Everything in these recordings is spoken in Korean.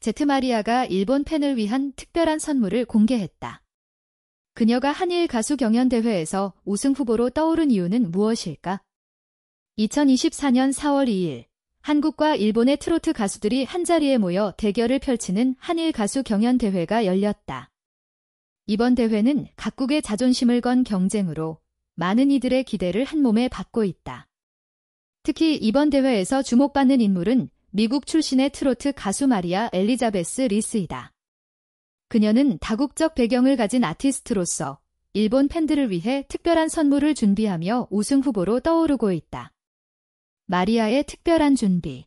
제트마리아가 일본 팬을 위한 특별한 선물을 공개했다. 그녀가 한일 가수 경연대회에서 우승 후보로 떠오른 이유는 무엇일까? 2024년 4월 2일, 한국과 일본의 트로트 가수들이 한자리에 모여 대결을 펼치는 한일 가수 경연대회가 열렸다. 이번 대회는 각국의 자존심을 건 경쟁으로 많은 이들의 기대를 한몸에 받고 있다. 특히 이번 대회에서 주목받는 인물은 미국 출신의 트로트 가수 마리아 엘리자베스 리스이다. 그녀는 다국적 배경을 가진 아티스트로서 일본 팬들을 위해 특별한 선물을 준비하며 우승 후보로 떠오르고 있다. 마리아의 특별한 준비.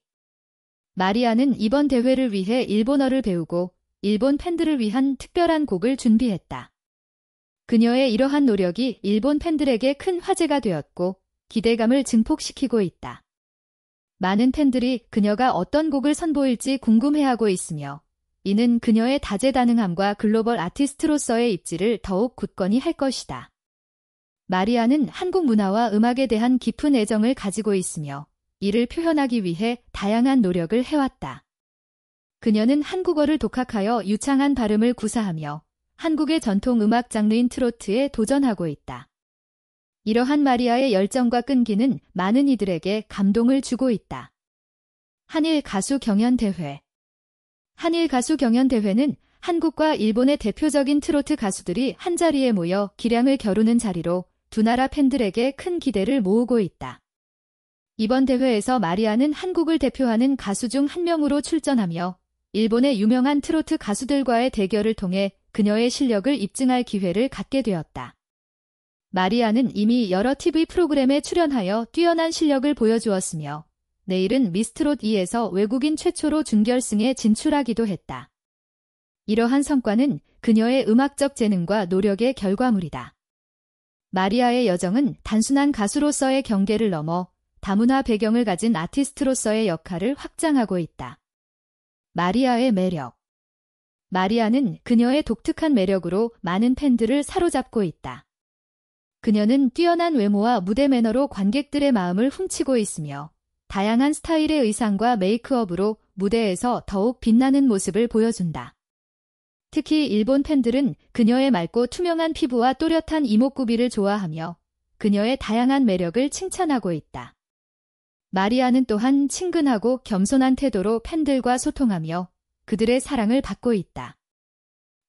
마리아는 이번 대회를 위해 일본어를 배우고 일본 팬들을 위한 특별한 곡을 준비했다. 그녀의 이러한 노력이 일본 팬들에게 큰 화제가 되었고 기대감을 증폭시키고 있다. 많은 팬들이 그녀가 어떤 곡을 선보일지 궁금해하고 있으며 이는 그녀의 다재다능함과 글로벌 아티스트로서의 입지를 더욱 굳건히 할 것이다. 마리아는 한국 문화와 음악에 대한 깊은 애정을 가지고 있으며 이를 표현하기 위해 다양한 노력을 해왔다. 그녀는 한국어를 독학하여 유창한 발음을 구사하며 한국의 전통 음악 장르인 트로트에 도전하고 있다. 이러한 마리아의 열정과 끈기는 많은 이들에게 감동을 주고 있다. 한일 가수 경연 대회 한일 가수 경연 대회는 한국과 일본의 대표적인 트로트 가수들이 한자리에 모여 기량을 겨루는 자리로 두 나라 팬들에게 큰 기대를 모으고 있다. 이번 대회에서 마리아는 한국을 대표하는 가수 중 한 명으로 출전하며 일본의 유명한 트로트 가수들과의 대결을 통해 그녀의 실력을 입증할 기회를 갖게 되었다. 마리아는 이미 여러 TV 프로그램에 출연하여 뛰어난 실력을 보여주었으며 내일은 미스트롯 2에서 외국인 최초로 준결승에 진출하기도 했다. 이러한 성과는 그녀의 음악적 재능과 노력의 결과물이다. 마리아의 여정은 단순한 가수로서의 경계를 넘어 다문화 배경을 가진 아티스트로서의 역할을 확장하고 있다. 마리아의 매력 마리아는 그녀의 독특한 매력으로 많은 팬들을 사로잡고 있다. 그녀는 뛰어난 외모와 무대 매너로 관객들의 마음을 훔치고 있으며 다양한 스타일의 의상과 메이크업으로 무대에서 더욱 빛나는 모습을 보여준다. 특히 일본 팬들은 그녀의 맑고 투명한 피부와 또렷한 이목구비를 좋아하며 그녀의 다양한 매력을 칭찬하고 있다. 마리아는 또한 친근하고 겸손한 태도로 팬들과 소통하며 그들의 사랑을 받고 있다.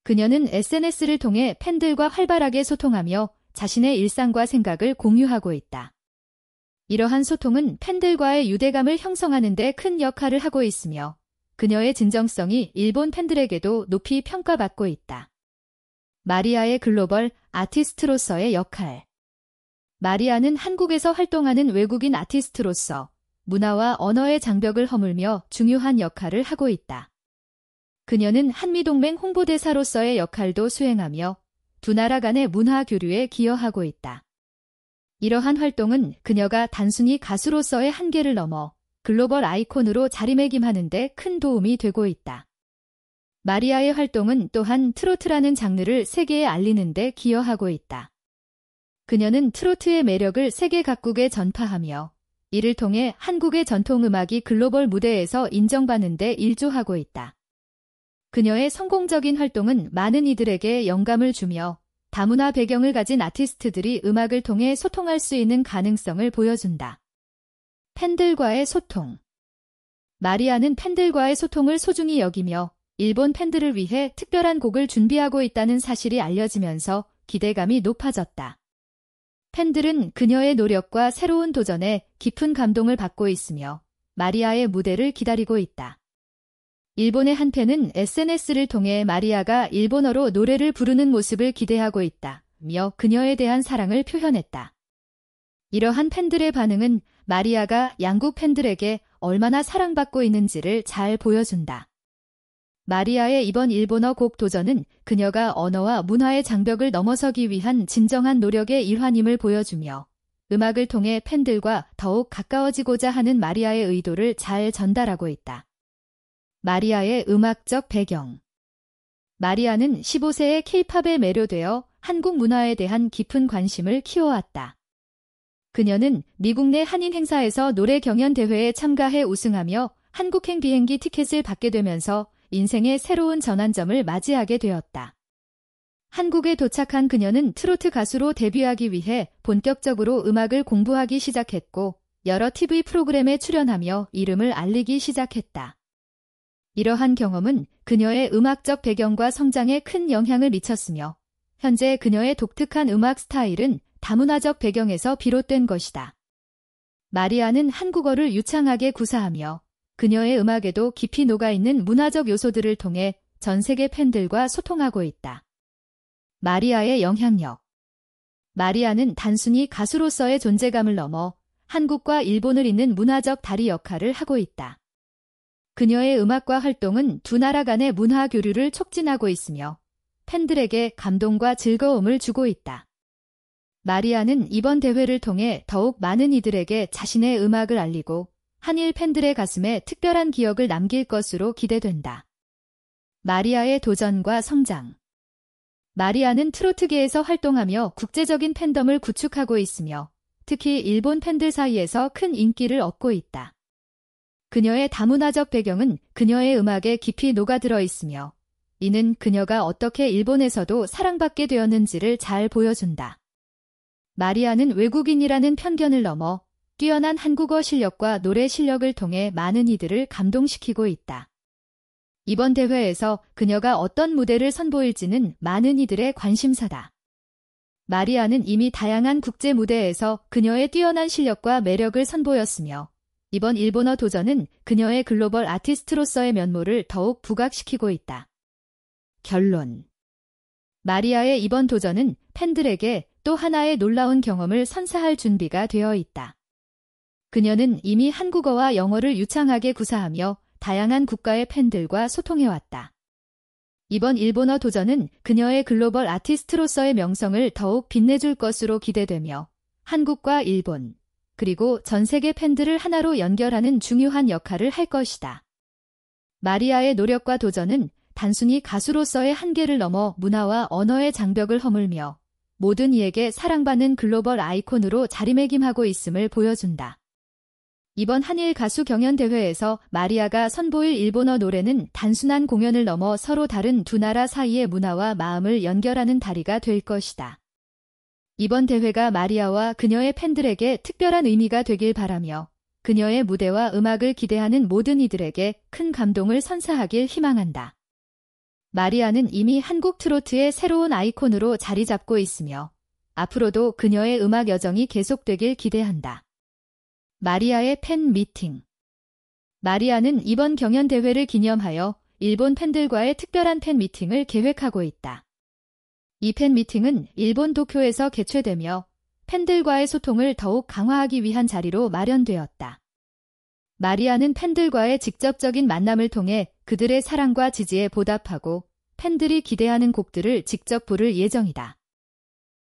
그녀는 SNS를 통해 팬들과 활발하게 소통하며 자신의 일상과 생각을 공유하고 있다. 이러한 소통은 팬들과의 유대감을 형성하는 데 큰 역할을 하고 있으며 그녀의 진정성이 일본 팬들에게도 높이 평가받고 있다. 마리아의 글로벌 아티스트로서의 역할 마리아는 한국에서 활동하는 외국인 아티스트로서 문화와 언어의 장벽을 허물며 중요한 역할을 하고 있다. 그녀는 한미동맹 홍보대사로서의 역할도 수행하며 두 나라 간의 문화 교류에 기여하고 있다. 이러한 활동은 그녀가 단순히 가수로서의 한계를 넘어 글로벌 아이콘으로 자리매김하는 데 큰 도움이 되고 있다. 마리아의 활동은 또한 트로트라는 장르를 세계에 알리는 데 기여하고 있다. 그녀는 트로트의 매력을 세계 각국에 전파하며 이를 통해 한국의 전통음악이 글로벌 무대에서 인정받는 데 일조하고 있다. 그녀의 성공적인 활동은 많은 이들에게 영감을 주며 다문화 배경을 가진 아티스트들이 음악을 통해 소통할 수 있는 가능성을 보여준다. 팬들과의 소통 마리아는 팬들과의 소통을 소중히 여기며 일본 팬들을 위해 특별한 곡을 준비하고 있다는 사실이 알려지면서 기대감이 높아졌다. 팬들은 그녀의 노력과 새로운 도전에 깊은 감동을 받고 있으며 마리아의 무대를 기다리고 있다. 일본의 한 팬은 SNS를 통해 마리아가 일본어로 노래를 부르는 모습을 기대하고 있다. 며 그녀에 대한 사랑을 표현했다. 이러한 팬들의 반응은 마리아가 양국 팬들에게 얼마나 사랑받고 있는지를 잘 보여준다. 마리아의 이번 일본어 곡 도전은 그녀가 언어와 문화의 장벽을 넘어서기 위한 진정한 노력의 일환임을 보여주며 음악을 통해 팬들과 더욱 가까워지고자 하는 마리아의 의도를 잘 전달하고 있다. 마리아의 음악적 배경 마리아는 15세에 케이팝에 매료되어 한국 문화에 대한 깊은 관심을 키워왔다. 그녀는 미국 내 한인 행사에서 노래 경연 대회에 참가해 우승하며 한국행 비행기 티켓을 받게 되면서 인생의 새로운 전환점을 맞이하게 되었다. 한국에 도착한 그녀는 트로트 가수로 데뷔하기 위해 본격적으로 음악을 공부하기 시작했고 여러 TV 프로그램에 출연하며 이름을 알리기 시작했다. 이러한 경험은 그녀의 음악적 배경과 성장에 큰 영향을 미쳤으며 현재 그녀의 독특한 음악 스타일은 다문화적 배경에서 비롯된 것이다. 마리아는 한국어를 유창하게 구사하며 그녀의 음악에도 깊이 녹아있는 문화적 요소들을 통해 전 세계 팬들과 소통하고 있다. 마리아의 영향력 마리아는 단순히 가수로서의 존재감을 넘어 한국과 일본을 잇는 문화적 다리 역할을 하고 있다. 그녀의 음악과 활동은 두 나라 간의 문화 교류를 촉진하고 있으며 팬들에게 감동과 즐거움을 주고 있다. 마리아는 이번 대회를 통해 더욱 많은 이들에게 자신의 음악을 알리고 한일 팬들의 가슴에 특별한 기억을 남길 것으로 기대된다. 마리아의 도전과 성장 마리아는 트로트계에서 활동하며 국제적인 팬덤을 구축하고 있으며 특히 일본 팬들 사이에서 큰 인기를 얻고 있다. 그녀의 다문화적 배경은 그녀의 음악에 깊이 녹아들어 있으며 이는 그녀가 어떻게 일본에서도 사랑받게 되었는지를 잘 보여준다. 마리아는 외국인이라는 편견을 넘어 뛰어난 한국어 실력과 노래 실력을 통해 많은 이들을 감동시키고 있다. 이번 대회에서 그녀가 어떤 무대를 선보일지는 많은 이들의 관심사다. 마리아는 이미 다양한 국제 무대에서 그녀의 뛰어난 실력과 매력을 선보였으며 이번 일본어 도전은 그녀의 글로벌 아티스트로서의 면모를 더욱 부각시키고 있다. 결론 마리아의 이번 도전은 팬들에게 또 하나의 놀라운 경험을 선사할 준비가 되어 있다. 그녀는 이미 한국어와 영어를 유창하게 구사하며 다양한 국가의 팬들과 소통해왔다. 이번 일본어 도전은 그녀의 글로벌 아티스트로서의 명성을 더욱 빛내줄 것으로 기대되며 한국과 일본, 그리고 전 세계 팬들을 하나로 연결하는 중요한 역할을 할 것이다. 마리아의 노력과 도전은 단순히 가수로서의 한계를 넘어 문화와 언어의 장벽을 허물며 모든 이에게 사랑받는 글로벌 아이콘으로 자리매김하고 있음을 보여준다. 이번 한일 가수 경연대회에서 마리아가 선보일 일본어 노래는 단순한 공연을 넘어 서로 다른 두 나라 사이의 문화와 마음을 연결하는 다리가 될 것이다. 이번 대회가 마리아와 그녀의 팬들에게 특별한 의미가 되길 바라며 그녀의 무대와 음악을 기대하는 모든 이들에게 큰 감동을 선사하길 희망한다. 마리아는 이미 한국 트로트의 새로운 아이콘으로 자리 잡고 있으며 앞으로도 그녀의 음악 여정이 계속되길 기대한다. 마리아의 팬 미팅 마리아는 이번 경연 대회를 기념하여 일본 팬들과의 특별한 팬 미팅을 계획하고 있다. 이 팬미팅은 일본 도쿄에서 개최되며 팬들과의 소통을 더욱 강화하기 위한 자리로 마련되었다. 마리아는 팬들과의 직접적인 만남을 통해 그들의 사랑과 지지에 보답하고 팬들이 기대하는 곡들을 직접 부를 예정이다.